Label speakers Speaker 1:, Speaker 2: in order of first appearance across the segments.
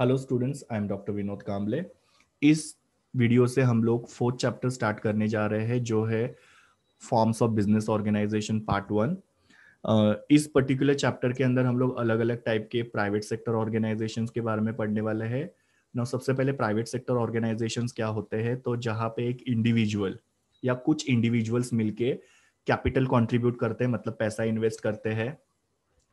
Speaker 1: Hello students I am doctor Vinod Kamle इस video से हम लोग फोर्थ चैप्टर स्टार्ट करने जा रहे हैं जो है forms of business organisation part one इस पर्टिकुलर चैप्टर के अंदर हम लोग अलग अलग टाइप के प्राइवेट सेक्टर ऑर्गेनाइजेशंस के बारे में पढ़ने वाले हैं न सबसे पहले प्राइवेट सेक्टर ऑर्गेनाइजेशंस क्या होते हैं तो जहाँ पे एक इंडिविजुअल या कुछ इंडिविजुअल्स मिलके कैपिटल कंट्रीब्यूट करते हैं मतलब पैसा इन्वेस्ट करते हैं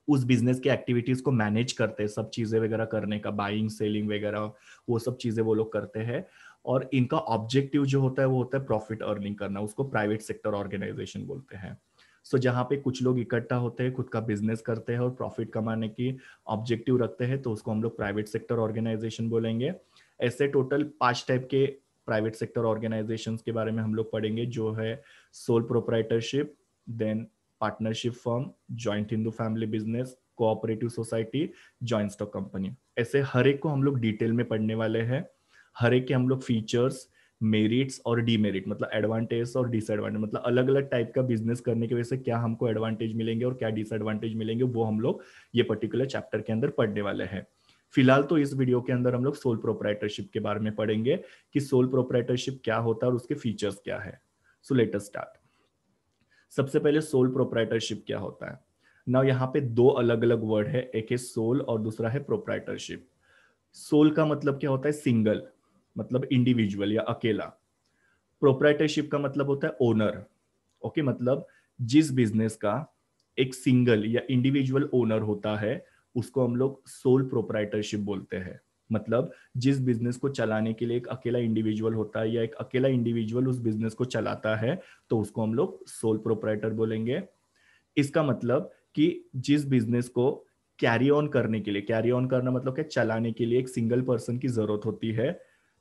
Speaker 1: उस बिजनेस के एक्टिविटीज को मैनेज करते हैं सब चीजें वगैरह करने का बाइंग सेलिंग वगैरह वो सब चीजें वो लोग करते हैं और इनका ऑब्जेक्टिव जो होता है वो होता है प्रॉफिट अर्निंग करना उसको प्राइवेट सेक्टर ऑर्गेनाइजेशन बोलते हैं सो so, जहाँ पे कुछ लोग इकट्ठा होते हैं खुद का बिजनेस करते हैं और प्रॉफिट कमाने की ऑब्जेक्टिव रखते हैं तो उसको हम लोग प्राइवेट सेक्टर ऑर्गेनाइजेशन बोलेंगे ऐसे टोटल पांच टाइप के प्राइवेट सेक्टर ऑर्गेनाइजेशन के बारे में हम लोग पढ़ेंगे जो है sole proprietorship then partnership firm joint Hindu family business cooperative society joint stock company ऐसे हर एक को हम लोग डिटेल में पढ़ने वाले हैं हर एक के हम लोग फीचर्स मेरिट्स और डीमेरिट मतलब एडवांटेज और डिसएडवांटेज मतलब अलग अलग टाइप का बिजनेस करने की वजह से क्या हमको एडवांटेज मिलेंगे और क्या डिसएडवांटेज मिलेंगे वो हम लोग ये पर्टिकुलर चैप्टर के अंदर पढ़ने वाले हैं फिलहाल तो इस वीडियो के अंदर हम लोग सोल प्रोपराइटरशिप के बारे में पढ़ेंगे कि सोल प्रोपराइटरशिप क्या होता है और उसके फीचर्स क्या है सो लेटेस्ट स्टार्ट सबसे पहले सोल प्रोपराइटरशिप क्या होता है ना यहाँ पे दो अलग अलग वर्ड है एक है सोल और दूसरा है प्रोपराइटरशिप सोल का मतलब क्या होता है सिंगल मतलब इंडिविजुअल या अकेला प्रोपराइटरशिप का मतलब होता है ओनर ओके मतलब जिस बिजनेस का एक सिंगल या इंडिविजुअल ओनर होता है उसको हम लोग सोल प्रोपराइटरशिप बोलते हैं मतलब जिस बिजनेस को चलाने के लिए एक अकेला इंडिविजुअल होता है या एक अकेला इंडिविजुअल उस बिजनेस को चलाता है तो उसको हम लोग सोल प्रोपराइटर बोलेंगे इसका मतलब कि जिस बिजनेस को कैरी ऑन करने के लिए कैरी ऑन करना मतलब क्या चलाने के लिए एक सिंगल पर्सन की जरूरत होती है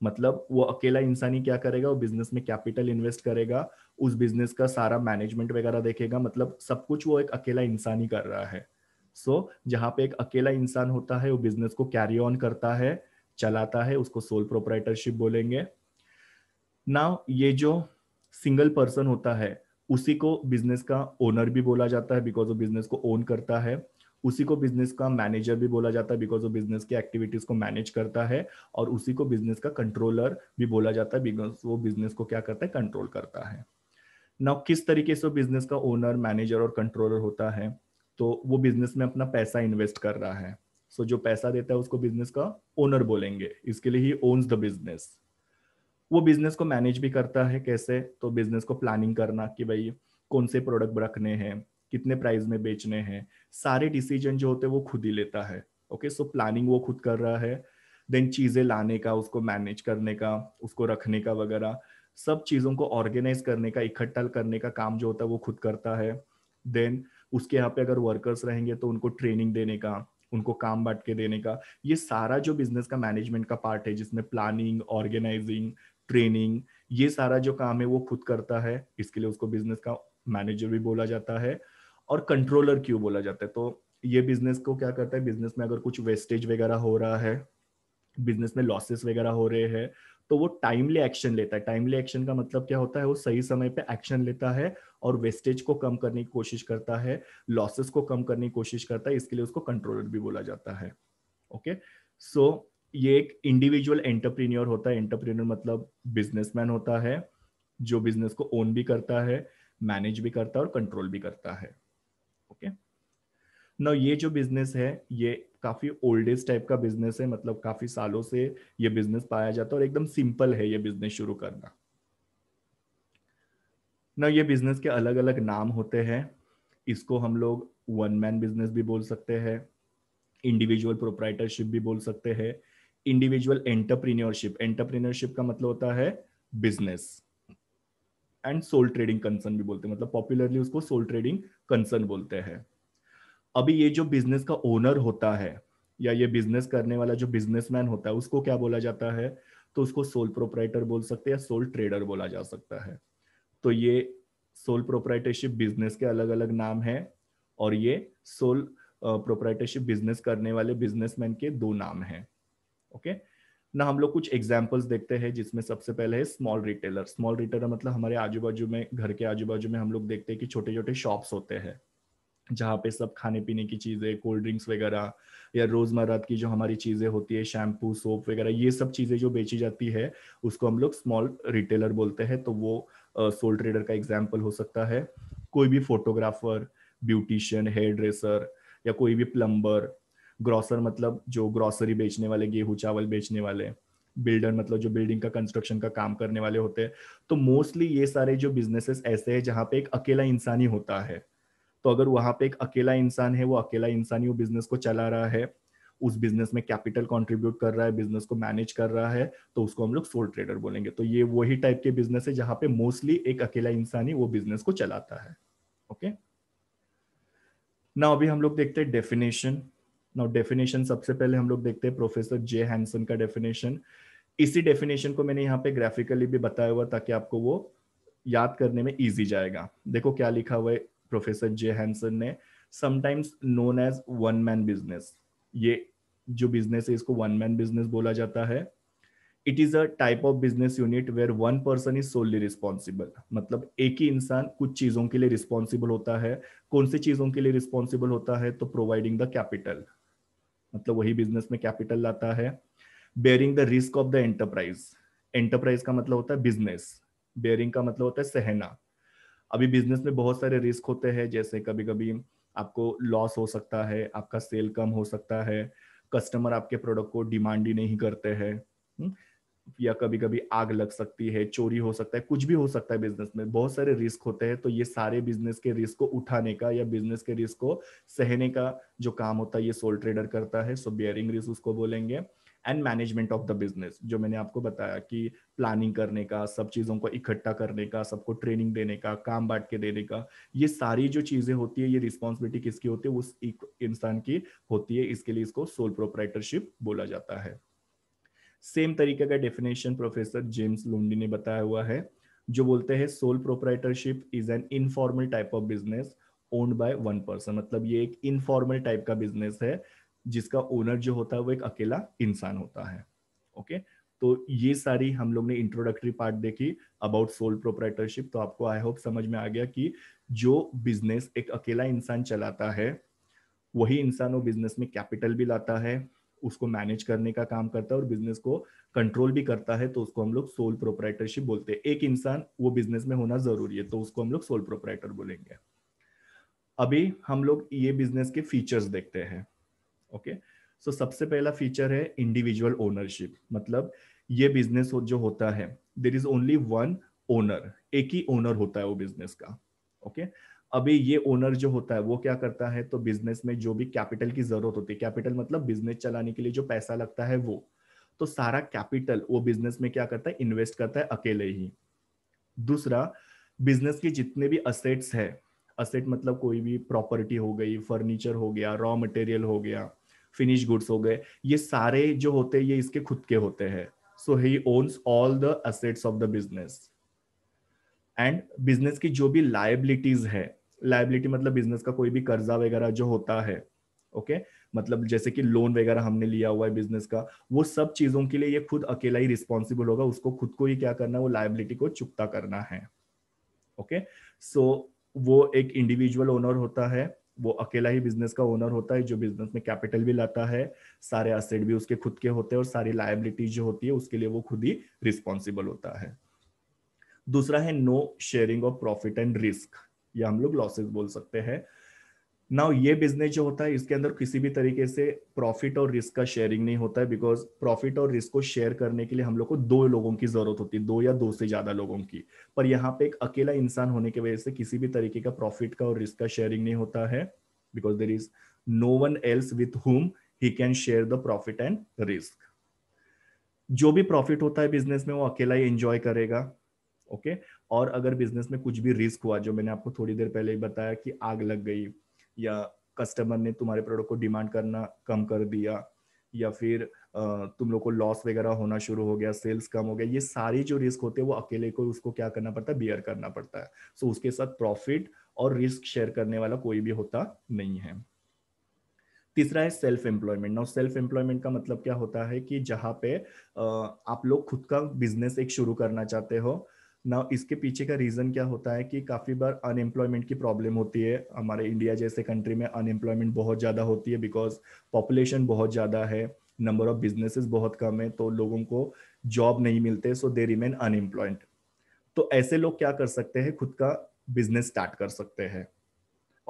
Speaker 1: मतलब वो अकेला इंसान ही क्या करेगा वो बिजनेस में कैपिटल इन्वेस्ट करेगा उस बिजनेस का सारा मैनेजमेंट वगैरह देखेगा मतलब सब कुछ वो एक अकेला इंसान ही कर रहा है सो so, जहाँ पे एक अकेला इंसान होता है वो बिजनेस को कैरी ऑन करता है चलाता है उसको सोल प्रोपराइटरशिप बोलेंगे ना ये जो सिंगल पर्सन होता है उसी को बिजनेस का ओनर भी बोला जाता है बिकॉज वो बिजनेस को ओन करता है उसी को बिजनेस का मैनेजर भी बोला जाता है बिकॉज वो बिजनेस की एक्टिविटीज को मैनेज करता है और उसी को बिजनेस का कंट्रोलर भी बोला जाता है बिकॉज वो बिजनेस को क्या करता है कंट्रोल करता है ना किस तरीके से बिजनेस का ओनर मैनेजर और कंट्रोलर होता है तो वो बिजनेस में अपना पैसा इन्वेस्ट कर रहा है सो so, जो पैसा देता है उसको बिजनेस का ओनर बोलेंगे इसके लिए ही ओन्स द बिजनेस वो बिजनेस को मैनेज भी करता है कैसे तो बिजनेस को प्लानिंग करना कि भाई कौन से प्रोडक्ट रखने हैं कितने प्राइस में बेचने हैं सारे डिसीजन जो होते हैं वो खुद ही लेता है ओके सो प्लानिंग वो खुद कर रहा है देन चीजें लाने का उसको मैनेज करने का उसको रखने का वगैरह सब चीजों को ऑर्गेनाइज करने का इकट्ठा करने का काम जो होता है वो खुद करता है देन उसके यहाँ पे अगर वर्कर्स रहेंगे तो उनको ट्रेनिंग देने का उनको काम बांट के देने का ये सारा जो बिजनेस का मैनेजमेंट का पार्ट है जिसमें प्लानिंग ऑर्गेनाइजिंग ट्रेनिंग ये सारा जो काम है वो खुद करता है इसके लिए उसको बिजनेस का मैनेजर भी बोला जाता है और कंट्रोलर क्यों बोला जाता है तो ये बिजनेस को क्या करता है बिजनेस में अगर कुछ वेस्टेज वगैरह हो रहा है बिजनेस में लॉसेस वगैरह हो रहे हैं तो वो टाइमली एक्शन लेता है टाइमली एक्शन का मतलब क्या होता है वो सही समय पे एक्शन लेता है और वेस्टेज को कम करने की कोशिश करता है लॉसेस को कम करने की कोशिश करता है इसके लिए उसको कंट्रोलर भी बोला जाता है ओके okay? सो so, ये एक इंडिविजुअल एंटरप्रीन्योर होता है एंटरप्रीन्योर मतलब बिजनेसमैन होता है जो बिजनेस को ओन भी करता है मैनेज भी करता है और कंट्रोल भी करता है ना ये जो बिजनेस है ये काफी ओल्डेस्ट टाइप का बिजनेस है मतलब काफी सालों से ये बिजनेस पाया जाता है और एकदम सिंपल है ये बिजनेस शुरू करना ना ये बिजनेस के अलग अलग नाम होते हैं इसको हम लोग वन मैन बिजनेस भी बोल सकते हैं इंडिविजुअल प्रोप्राइटरशिप भी बोल सकते हैं इंडिविजुअल एंटरप्रीनियरशिप एंटरप्रीनियरशिप का मतलब होता है business and sole trading concern भी बोलते हैं मतलब पॉपुलरली उसको सोल ट्रेडिंग कंसर्न बोलते हैं अभी ये जो बिजनेस का ओनर होता है या ये बिजनेस करने वाला जो बिजनेसमैन होता है उसको क्या बोला जाता है तो उसको सोल प्रोपराइटर बोल सकते हैं या सोल ट्रेडर बोला जा सकता है तो ये सोल प्रोपराइटरशिप बिजनेस के अलग अलग नाम है और ये सोल प्रोपराइटरशिप बिजनेस करने वाले बिजनेसमैन के दो नाम हैं ओके ना हम लोग कुछ एग्जाम्पल्स देखते हैं जिसमें सबसे पहले है स्मॉल रिटेलर स्मॉल रिटेलर मतलब हमारे आजू बाजू में घर के आजू बाजू में हम लोग देखते हैं कि छोटे छोटे शॉप्स होते हैं जहाँ पे सब खाने पीने की चीज़ें कोल्ड ड्रिंक्स वगैरह या रोज़मर्रा की जो हमारी चीज़ें होती है शैम्पू सोप वगैरह ये सब चीज़ें जो बेची जाती है उसको हम लोग स्मॉल रिटेलर बोलते हैं तो वो सोल ट्रेडर का एग्जाम्पल हो सकता है कोई भी फोटोग्राफर ब्यूटिशियन हेयर ड्रेसर या कोई भी प्लम्बर ग्रॉसर मतलब जो ग्रॉसरी बेचने वाले गेहूँ चावल बेचने वाले बिल्डर मतलब जो बिल्डिंग का कंस्ट्रक्शन का काम करने वाले होते हैं तो मोस्टली ये सारे जो बिजनेसेस ऐसे हैं जहाँ पे एक अकेला इंसान ही होता है तो अगर वहां पे एक अकेला इंसान है वो अकेला इंसान ही वो बिजनेस को चला रहा है उस बिजनेस में कैपिटल कंट्रीब्यूट कर रहा है बिजनेस को मैनेज कर रहा है तो उसको हम लोग सोल ट्रेडर बोलेंगे तो ये वही टाइप के बिजनेस है जहां पे मोस्टली एक अकेला इंसान ही वो बिजनेस को चलाता है ओके ना अभी हम लोग देखते हैं डेफिनेशन ना डेफिनेशन सबसे पहले हम लोग देखते हैं प्रोफेसर जे हैंसन का डेफिनेशन इसी डेफिनेशन को मैंने यहाँ पे ग्राफिकली भी बताया हुआ ताकि आपको वो याद करने में इजी जाएगा देखो क्या लिखा हुआ है प्रोफेसर जे हैंसन ने sometimes known as one man business ये जो बिजनेस है इसको वन मैन बिजनेस बोला जाता है it is a type of business unit where one person is solely responsible मतलब एक ही इंसान कुछ चीजों के लिए रिस्पॉन्सिबल होता है कौन सी चीजों के लिए रिस्पॉन्सिबल होता है तो प्रोवाइडिंग द कैपिटल मतलब वही बिजनेस में कैपिटल लाता है bearing the risk of the enterprise enterprise का मतलब होता है बिजनेस बेयरिंग का मतलब होता है सहना अभी बिजनेस में बहुत सारे रिस्क होते हैं जैसे कभी कभी आपको लॉस हो सकता है आपका सेल कम हो सकता है कस्टमर आपके प्रोडक्ट को डिमांड ही नहीं करते हैं हम्म, या कभी कभी आग लग सकती है चोरी हो सकता है कुछ भी हो सकता है बिजनेस में बहुत सारे रिस्क होते हैं तो ये सारे बिजनेस के रिस्क को उठाने का या बिजनेस के रिस्क को सहने का जो काम होता है ये सोल ट्रेडर करता है सो बियरिंग रिस्क उसको बोलेंगे and management of the business जो मैंने आपको बताया कि प्लानिंग करने का सब चीज़ों को इकट्ठा करने का सबको ट्रेनिंग देने का काम बांट के देने का ये सारी जो चीज़ें होती है ये रिस्पॉन्सिबिलिटी किसकी होती है उस एक इंसान की होती है इसके लिए इसको सोल प्रोपराइटरशिप बोला जाता है सेम तरीके का डेफिनेशन प्रोफेसर जेम्स लुंडी ने बताया हुआ है जो बोलते हैं sole proprietorship is an informal type of business owned by one person मतलब ये एक इनफॉर्मल टाइप का बिजनेस है जिसका ओनर जो होता है वो एक अकेला इंसान होता है ओके तो ये सारी हम लोग ने इंट्रोडक्टरी पार्ट देखी अबाउट सोल प्रोपराइटरशिप तो आपको आई होप समझ में आ गया कि जो बिजनेस एक अकेला इंसान चलाता है वही इंसान वो बिजनेस में कैपिटल भी लाता है उसको मैनेज करने का काम करता है और बिजनेस को कंट्रोल भी करता है तो उसको हम लोग सोल प्रोपराइटरशिप बोलते हैं एक इंसान वो बिजनेस में होना जरूरी है तो उसको हम लोग सोल प्रोपराइटर बोलेंगे अभी हम लोग ये बिजनेस के फीचर्स देखते हैं ओके सो सबसे पहला फीचर है इंडिविजुअल ओनरशिप मतलब ये बिजनेस जो होता है there is only one owner एक ही ओनर होता है वो बिजनेस का ओके okay? अभी ये ओनर जो होता है वो क्या करता है तो बिजनेस में जो भी कैपिटल की जरूरत होती है कैपिटल मतलब बिजनेस चलाने के लिए जो पैसा लगता है वो तो सारा कैपिटल वो बिजनेस में क्या करता है इन्वेस्ट करता है अकेले ही दूसरा बिजनेस के जितने भी असेट्स है असेट मतलब कोई भी प्रॉपर्टी हो गई फर्नीचर हो गया रॉ मटेरियल हो गया फिनिश गुड्स हो गए ये सारे जो होते हैं ये इसके खुद के होते हैं so he owns all the assets of the business and business की जो भी लाइबिलिटीज है लाइबिलिटी मतलब बिजनेस का कोई भी कर्जा वगैरह जो होता है ओके okay? मतलब जैसे कि लोन वगैरह हमने लिया हुआ है बिजनेस का वो सब चीजों के लिए ये खुद अकेला ही रिस्पॉन्सिबल होगा उसको खुद को ही क्या करना है वो लाइबिलिटी को चुकता करना है ओके okay? सो so, वो एक इंडिविजुअल ओनर होता है वो अकेला ही बिजनेस का ओनर होता है जो बिजनेस में कैपिटल भी लाता है सारे असेट भी उसके खुद के होते हैं और सारी लाइबिलिटी जो होती है उसके लिए वो खुद ही रिस्पॉन्सिबल होता है दूसरा है no sharing of profit and risk या हम लोग लॉसेस बोल सकते हैं नाउ ये बिजनेस जो होता है इसके अंदर किसी भी तरीके से प्रॉफिट और रिस्क का शेयरिंग नहीं होता है बिकॉज प्रॉफिट और रिस्क को शेयर करने के लिए हम लोग को दो लोगों की जरूरत होती है दो या दो से ज्यादा लोगों की पर यहाँ पे एक अकेला इंसान होने की वजह से किसी भी तरीके का प्रॉफिट का और रिस्क का शेयरिंग नहीं होता है because there is no one else with whom he can share the profit and risk जो भी प्रॉफिट होता है बिजनेस में वो अकेला ही एंजॉय करेगा ओके okay? और अगर बिजनेस में कुछ भी रिस्क हुआ जो मैंने आपको थोड़ी देर पहले ही बताया कि आग लग गई या कस्टमर ने तुम्हारे प्रोडक्ट को डिमांड करना कम कर दिया या फिर तुम लोग को लॉस वगैरह होना शुरू हो गया सेल्स कम हो गया ये सारी जो रिस्क होते हैं वो अकेले को उसको क्या करना पड़ता है बियर करना पड़ता है सो so, उसके साथ प्रॉफिट और रिस्क शेयर करने वाला कोई भी होता नहीं है तीसरा है self employment now self employment का मतलब क्या होता है कि जहाँ पे आप लोग खुद का बिजनेस एक शुरू करना चाहते हो ना इसके पीछे का रीज़न क्या होता है कि काफ़ी बार अनएम्प्लॉयमेंट की प्रॉब्लम होती है हमारे इंडिया जैसे कंट्री में अनएम्प्लॉयमेंट बहुत ज़्यादा होती है बिकॉज पॉपुलेशन बहुत ज़्यादा है नंबर ऑफ बिजनेसेस बहुत कम है तो लोगों को जॉब नहीं मिलते सो दे रिमेन अनएम्प्लॉयड तो ऐसे लोग क्या कर सकते हैं खुद का बिजनेस स्टार्ट कर सकते हैं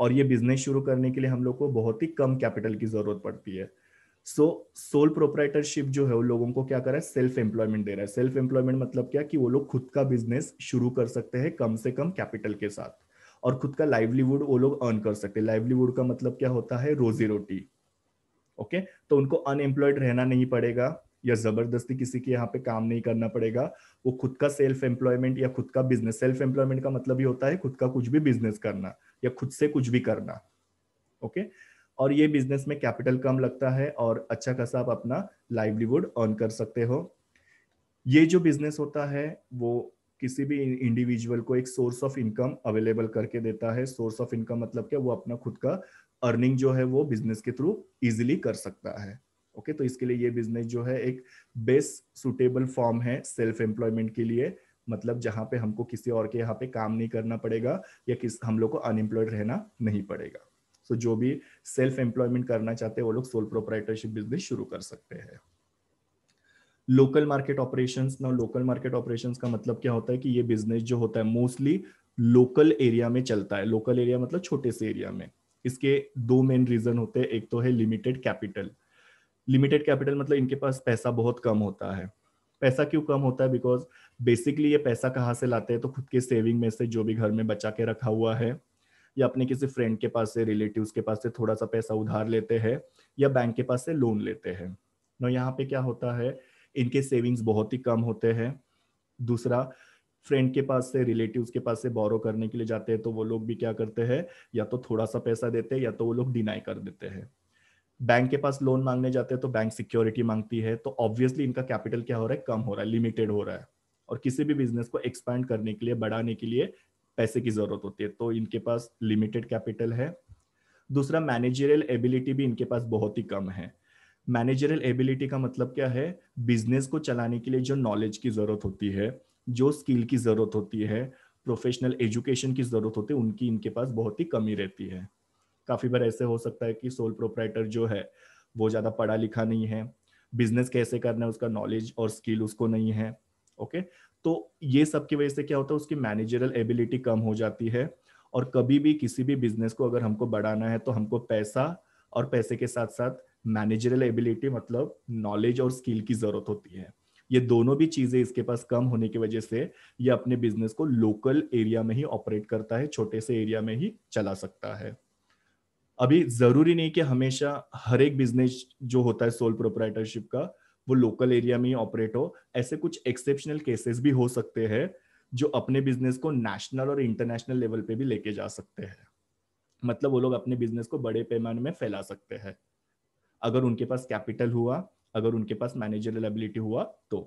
Speaker 1: और ये बिजनेस शुरू करने के लिए हम लोग को बहुत ही कम कैपिटल की ज़रूरत पड़ती है सो सोल प्रोपराइटरशिप जो है वो लोगों को क्या कर रहा है सेल्फ एम्प्लॉयमेंट दे रहा है सेल्फ एम्प्लॉयमेंट मतलब क्या कि वो लोग खुद का बिजनेस शुरू कर सकते हैं कम से कम कैपिटल के साथ और खुद का लाइवलीवुड वो लोग अर्न कर सकते हैं लाइवलीवुड का मतलब क्या होता है रोजी रोटी ओके okay? तो उनको अनएम्प्लॉयड रहना नहीं पड़ेगा या जबरदस्ती किसी के यहाँ पे काम नहीं करना पड़ेगा वो खुद का सेल्फ एम्प्लॉयमेंट या खुद का बिजनेस सेल्फ एम्प्लॉयमेंट का मतलब ही होता है खुद का कुछ भी बिजनेस करना या खुद से कुछ भी करना ओके okay? और ये बिजनेस में कैपिटल कम लगता है और अच्छा खासा आप अपना लाइवलीवुड अर्न कर सकते हो ये जो बिजनेस होता है वो किसी भी इंडिविजुअल को एक सोर्स ऑफ इनकम अवेलेबल करके देता है सोर्स ऑफ इनकम मतलब क्या वो अपना खुद का अर्निंग जो है वो बिजनेस के थ्रू इजिली कर सकता है ओके okay, तो इसके लिए ये बिजनेस जो है एक बेस्ट सुटेबल फॉर्म है सेल्फ एम्प्लॉयमेंट के लिए मतलब जहां पे हमको किसी और के यहाँ पे काम नहीं करना पड़ेगा या किस हम लोग को अनएम्प्लॉयड रहना नहीं पड़ेगा सो जो भी सेल्फ एम्प्लॉयमेंट करना चाहते हैं वो लोग सोल प्रोपराइटरशिप बिजनेस शुरू कर सकते हैं लोकल मार्केट ऑपरेशन ना लोकल मार्केट ऑपरेशन का मतलब क्या होता है कि ये बिजनेस जो होता है मोस्टली लोकल एरिया में चलता है लोकल एरिया मतलब छोटे से एरिया में इसके दो मेन रीजन होते हैं एक तो है लिमिटेड कैपिटल लिमिटेड कैपिटल मतलब इनके पास पैसा बहुत कम होता है पैसा क्यों कम होता है बिकॉज बेसिकली ये पैसा कहाँ से लाते हैं तो खुद के सेविंग में से जो भी घर में बचा के रखा हुआ है या अपने किसी फ्रेंड के पास से रिलेटिव के पास से थोड़ा सा पैसा उधार लेते हैं या बैंक के पास से लोन लेते हैं नो तो यहाँ पे क्या होता है इनके सेविंग्स बहुत ही कम होते हैं दूसरा फ्रेंड के पास से रिलेटिव के पास से बोरो करने के लिए जाते हैं तो वो लोग भी क्या करते हैं या तो थोड़ा सा पैसा देते हैं या तो वो लोग डिनाई कर देते हैं बैंक के पास लोन मांगने जाते हैं तो बैंक सिक्योरिटी मांगती है तो ऑब्वियसली इनका कैपिटल क्या हो रहा है कम हो रहा है लिमिटेड हो रहा है और किसी भी बिजनेस को एक्सपैंड करने के लिए बढ़ाने के लिए पैसे की जरूरत होती है तो इनके पास लिमिटेड कैपिटल है दूसरा मैनेजरियल एबिलिटी भी इनके पास बहुत ही कम है मैनेजरियल एबिलिटी का मतलब क्या है बिजनेस को चलाने के लिए जो नॉलेज की जरूरत होती है जो स्किल की जरूरत होती है प्रोफेशनल एजुकेशन की जरूरत होती है उनकी इनके पास बहुत ही कमी रहती है काफी बार ऐसे हो सकता है कि सोल प्रोपराइटर जो है वो ज्यादा पढ़ा लिखा नहीं है बिजनेस कैसे करना है उसका नॉलेज और स्किल उसको नहीं है ओके तो ये सब की वजह से क्या होता है उसकी मैनेजरल एबिलिटी कम हो जाती है और कभी भी किसी भी बिजनेस को अगर हमको बढ़ाना है तो हमको पैसा और पैसे के साथ साथ मैनेजरल एबिलिटी मतलब नॉलेज और स्किल की जरूरत होती है ये दोनों भी चीजें इसके पास कम होने की वजह से ये अपने बिजनेस को लोकल एरिया में ही ऑपरेट करता है छोटे से एरिया में ही चला सकता है अभी जरूरी नहीं कि हमेशा हर एक बिजनेस जो होता है सोल प्रोपराइटरशिप का वो लोकल एरिया में ही ऑपरेट हो ऐसे कुछ एक्सेप्शनल केसेस भी हो सकते हैं जो अपने बिजनेस को नेशनल और इंटरनेशनल लेवल पे भी लेके जा सकते हैं मतलब वो लोग अपने बिजनेस को बड़े पैमाने में फैला सकते हैं अगर उनके पास कैपिटल हुआ अगर उनके पास मैनेजरल एबिलिटी हुआ तो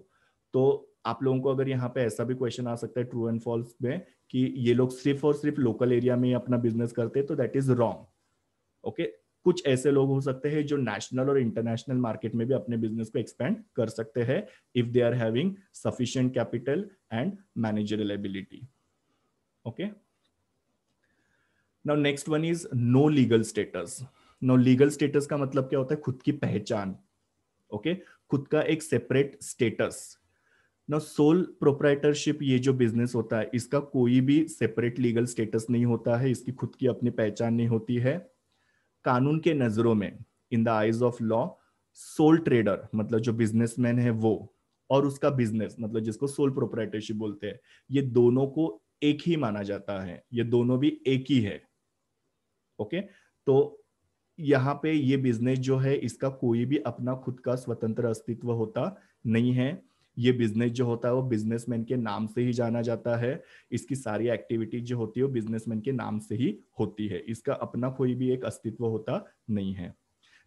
Speaker 1: तो आप लोगों को अगर यहाँ पे ऐसा भी क्वेश्चन आ सकता है ट्रू एंड फॉल्स में कि ये लोग सिर्फ और सिर्फ लोकल एरिया में अपना बिजनेस करते तो दैट इज रॉन्ग ओके कुछ ऐसे लोग हो सकते हैं जो नेशनल और इंटरनेशनल मार्केट में भी अपने बिजनेस को एक्सपेंड कर सकते हैं if they are having sufficient capital and managerial ability okay now next one is no legal status no legal status का मतलब क्या होता है खुद की पहचान ओके okay? खुद का एक separate status no sole proprietorship ये जो बिजनेस होता है इसका कोई भी सेपरेट लीगल स्टेटस नहीं होता है इसकी खुद की अपनी पहचान नहीं होती है कानून के नजरों में in the eyes of law sole trader मतलब जो बिजनेसमैन है वो और उसका बिजनेस मतलब जिसको सोल प्रोपराइटरशिप बोलते हैं ये दोनों को एक ही माना जाता है ये दोनों भी एक ही है ओके तो यहाँ पे ये बिजनेस जो है इसका कोई भी अपना खुद का स्वतंत्र अस्तित्व होता नहीं है ये बिजनेस जो होता है वो बिजनेसमैन के नाम से ही जाना जाता है इसकी सारी एक्टिविटीज जो होती है वो बिजनेसमैन के नाम से ही होती है इसका अपना कोई भी एक अस्तित्व होता नहीं है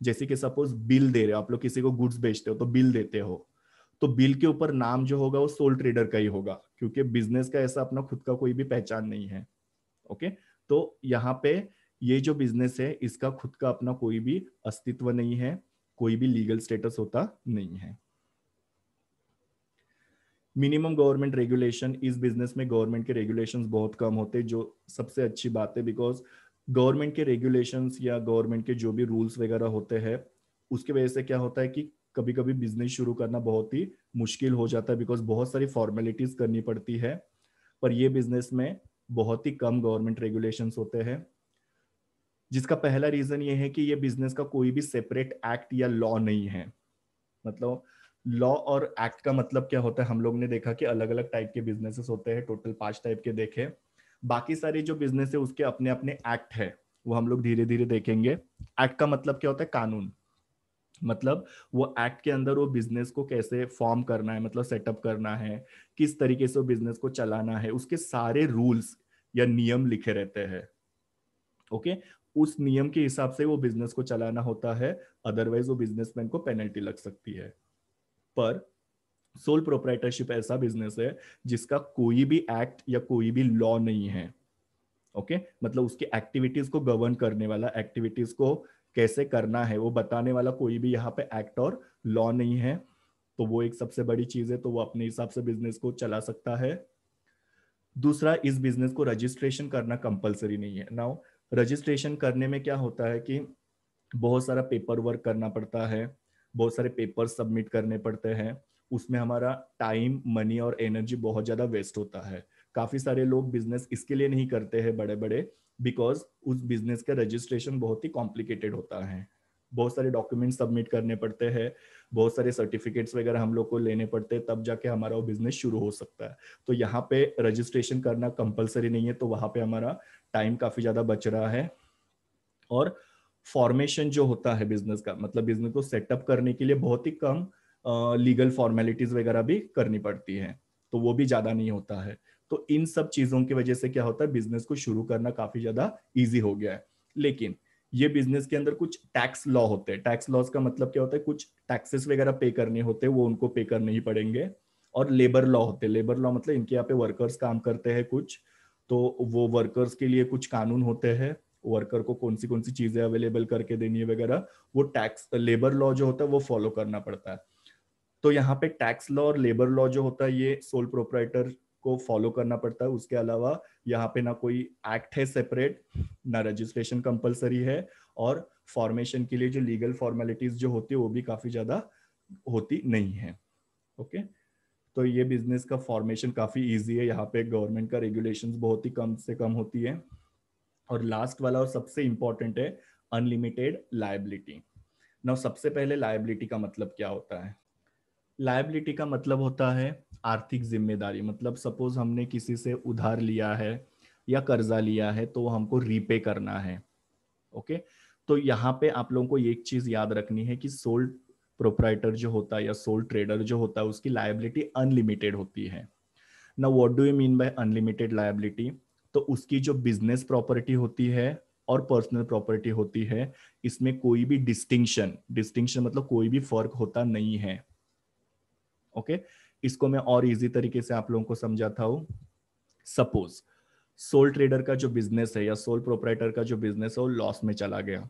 Speaker 1: जैसे कि सपोज बिल दे रहे हो आप लोग किसी को गुड्स बेचते हो तो बिल देते हो तो बिल के ऊपर नाम जो होगा वो सोल ट्रेडर का ही होगा क्योंकि बिजनेस का ऐसा अपना खुद का कोई भी पहचान नहीं है ओके तो यहाँ पे ये जो बिजनेस है इसका खुद का अपना कोई भी अस्तित्व नहीं है कोई भी लीगल स्टेटस होता नहीं है मिनिमम गवर्नमेंट रेगुलेशन इस बिजनेस में गवर्नमेंट के रेगुलेशन बहुत कम होते जो सबसे अच्छी बात है बिकॉज गवर्नमेंट के रेगुलेशन या गवर्नमेंट के जो भी रूल्स वगैरह होते हैं उसके वजह से क्या होता है कि कभी कभी बिजनेस शुरू करना बहुत ही मुश्किल हो जाता है बिकॉज बहुत सारी फॉर्मेलिटीज करनी पड़ती है पर ये बिजनेस में बहुत ही कम गवर्नमेंट रेगुलेशन होते हैं जिसका पहला रीजन ये है कि ये बिजनेस का कोई भी सेपरेट एक्ट या लॉ नहीं है मतलब लॉ और एक्ट का मतलब क्या होता है हम लोग ने देखा कि अलग अलग टाइप के बिजनेसेस होते हैं टोटल पांच टाइप के देखे बाकी सारे जो बिजनेस है उसके अपने अपने एक्ट है वो हम लोग धीरे धीरे देखेंगे एक्ट का मतलब क्या होता है कानून मतलब वो एक्ट के अंदर वो बिजनेस को कैसे फॉर्म करना है मतलब सेटअप करना है किस तरीके से वो बिजनेस को चलाना है उसके सारे रूल्स या नियम लिखे रहते हैं ओके उस नियम के हिसाब से वो बिजनेस को चलाना होता है अदरवाइज वो बिजनेसमैन को पेनल्टी लग सकती है पर सोल प्रोपराइटरशिप ऐसा बिजनेस है जिसका कोई भी एक्ट या कोई भी लॉ नहीं है ओके okay? मतलब उसकी एक्टिविटीज को गवर्न करने वाला एक्टिविटीज को कैसे करना है वो बताने वाला कोई भी यहाँ पे एक्ट और लॉ नहीं है तो वो एक सबसे बड़ी चीज है तो वो अपने हिसाब से बिजनेस को चला सकता है दूसरा इस बिजनेस को रजिस्ट्रेशन करना कंपलसरी नहीं है नाउ रजिस्ट्रेशन करने में क्या होता है कि बहुत सारा पेपर वर्क करना पड़ता है बहुत सारे पेपर सबमिट करने पड़ते हैं उसमें हमारा टाइम मनी और एनर्जी बहुत ज़्यादा वेस्ट होता है काफ़ी सारे लोग बिजनेस इसके लिए नहीं करते हैं बड़े बड़े बिकॉज उस बिजनेस का रजिस्ट्रेशन बहुत ही कॉम्प्लिकेटेड होता है बहुत सारे डॉक्यूमेंट सबमिट करने पड़ते हैं बहुत सारे सर्टिफिकेट्स वगैरह हम लोग को लेने पड़ते हैं तब जाके हमारा वो बिजनेस शुरू हो सकता है तो यहाँ पे रजिस्ट्रेशन करना कंपलसरी नहीं है तो वहाँ पे हमारा टाइम काफ़ी ज़्यादा बच रहा है और फॉर्मेशन जो होता है बिजनेस का मतलब बिजनेस को सेटअप करने के लिए बहुत ही कम लीगल फॉर्मेलिटीज वगैरह भी करनी पड़ती है तो वो भी ज्यादा नहीं होता है तो इन सब चीजों की वजह से क्या होता है बिजनेस को शुरू करना काफी ज्यादा ईजी हो गया है लेकिन ये बिजनेस के अंदर कुछ टैक्स लॉ होते हैं टैक्स लॉज का मतलब क्या होता है कुछ टैक्सेस वगैरह पे करने होते हैं वो उनको पे करने ही पड़ेंगे और लेबर लॉ होते हैं लेबर लॉ मतलब इनके यहाँ पे वर्कर्स काम करते हैं कुछ तो वो वर्कर्स के लिए कुछ कानून होते हैं वर्कर को कौन सी कौन सी चीजें अवेलेबल करके देनी है वगैरह वो टैक्स लेबर लॉ जो होता है वो फॉलो करना पड़ता है तो यहाँ पे टैक्स लॉ और लेबर लॉ जो होता है ये सोल प्रोपराइटर को फॉलो करना पड़ता है उसके अलावा यहाँ पे ना कोई एक्ट है सेपरेट ना रजिस्ट्रेशन कंपलसरी है और फॉर्मेशन के लिए जो लीगल फॉर्मेलिटीज जो होती है वो भी काफी ज्यादा होती नहीं है ओके तो ये बिजनेस का फॉर्मेशन काफी इजी है यहाँ पे गवर्नमेंट का रेगुलेशंस बहुत ही कम से कम होती है और लास्ट वाला और सबसे इंपॉर्टेंट है अनलिमिटेड लाइबिलिटी ना सबसे पहले लाइबिलिटी का मतलब क्या होता है लाइबिलिटी का मतलब होता है आर्थिक जिम्मेदारी मतलब सपोज हमने किसी से उधार लिया है या कर्जा लिया है तो हमको रीपे करना है ओके तो यहाँ पे आप लोगों को एक चीज याद रखनी है कि सोल प्रोपराइटर जो होता है या सोल ट्रेडर जो होता है उसकी लाइबिलिटी अनलिमिटेड होती है ना what do you mean by unlimited liability तो उसकी जो बिजनेस प्रॉपर्टी होती है और पर्सनल प्रॉपर्टी होती है इसमें कोई भी डिस्टिंक्शन डिस्टिंक्शन मतलब कोई भी फर्क होता नहीं है ओके okay? इसको मैं और इजी तरीके से आप लोगों को समझाता हूं सपोज सोल ट्रेडर का जो बिजनेस है या सोल प्रोपराइटर का जो बिजनेस है वो लॉस में चला गया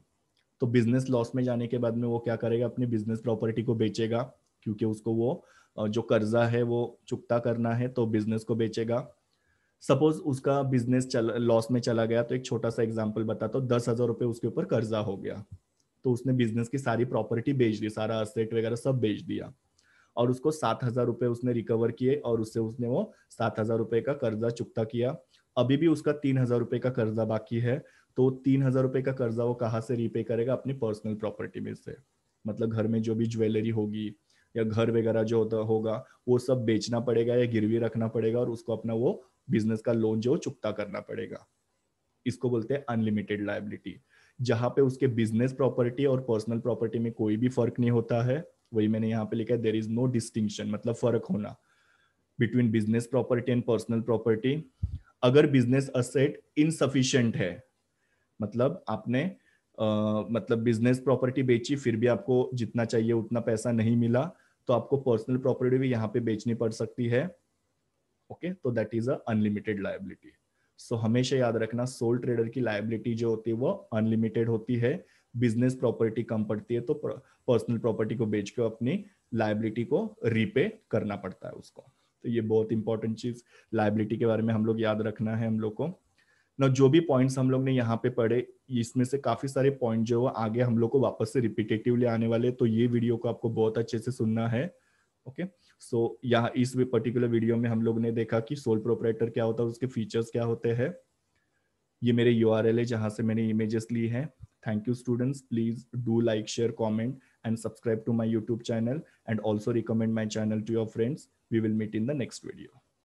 Speaker 1: तो बिजनेस लॉस में जाने के बाद में वो क्या करेगा अपनी बिजनेस प्रॉपर्टी को बेचेगा क्योंकि उसको वो जो कर्जा है वो चुकता करना है तो बिजनेस को बेचेगा सपोज उसका बिजनेस लॉस में चला गया तो एक छोटा सा एग्जाम्पल बताता हूँ दस हजार रुपए उसके ऊपर कर्जा हो गया तो उसने बिजनेस की सारी प्रॉपर्टी बेच दी सारा असेट वगैरह सब बेच दिया और उसको सात हजार रुपये उसने रिकवर किए और उससे उसने वो सात हजार रुपये का कर्जा चुकता किया अभी भी उसका तीन हजार रुपये का कर्जा बाकी है तो तीन हजार रुपये का कर्जा वो कहाँ से रीपे करेगा अपनी पर्सनल प्रॉपर्टी में से मतलब घर में जो भी ज्वेलरी होगी या घर वगैरह जो होता होगा वो सब बेचना पड़ेगा या गिरवी रखना पड़ेगा और उसको अपना वो बिजनेस का लोन जो चुकता करना पड़ेगा इसको बोलते हैं अनलिमिटेड लाइबिलिटी जहां पे उसके बिजनेस प्रॉपर्टी और पर्सनल प्रॉपर्टी में कोई भी फर्क नहीं होता है वही मैंने यहाँ पे लिखा है देर इज नो डिस्टिंक्शन मतलब फर्क होना between business property and personal property अगर बिजनेस असेट इनसफिशियंट है मतलब आपने आ, मतलब बिजनेस प्रॉपर्टी बेची फिर भी आपको जितना चाहिए उतना पैसा नहीं मिला तो आपको पर्सनल प्रॉपर्टी भी यहाँ पे बेचनी पड़ सकती है ओके तो that is unlimited liability so हमेशा याद रखना सोल ट्रेडर की लाइबिलिटी जो होती है वो अनलिमिटेड होती है बिजनेस प्रॉपर्टी कम पड़ती है तो पर्सनल प्रॉपर्टी को बेच के अपनी लाइबिलिटी को रीपे करना पड़ता है उसको तो ये बहुत इंपॉर्टेंट चीज लाइबिलिटी के बारे में हम लोग याद रखना है हम लोग को ना जो भी पॉइंट्स हम लोग ने यहाँ पे पढ़े इसमें से काफी सारे पॉइंट जो है आगे हम लोग को वापस से रिपीटेटिवली आने वाले तो ये वीडियो को आपको बहुत अच्छे से सुनना है ओके सो यहाँ इस पर्टिकुलर वीडियो में हम लोग ने देखा कि सोल प्रोपरेटर क्या होता है उसके फीचर्स क्या होते हैं ये मेरे यू आर एल है जहाँ से मैंने इमेजेस ली है thank you students please do like share comment and subscribe to my YouTube channel and also recommend my channel to your friends we will meet in the next video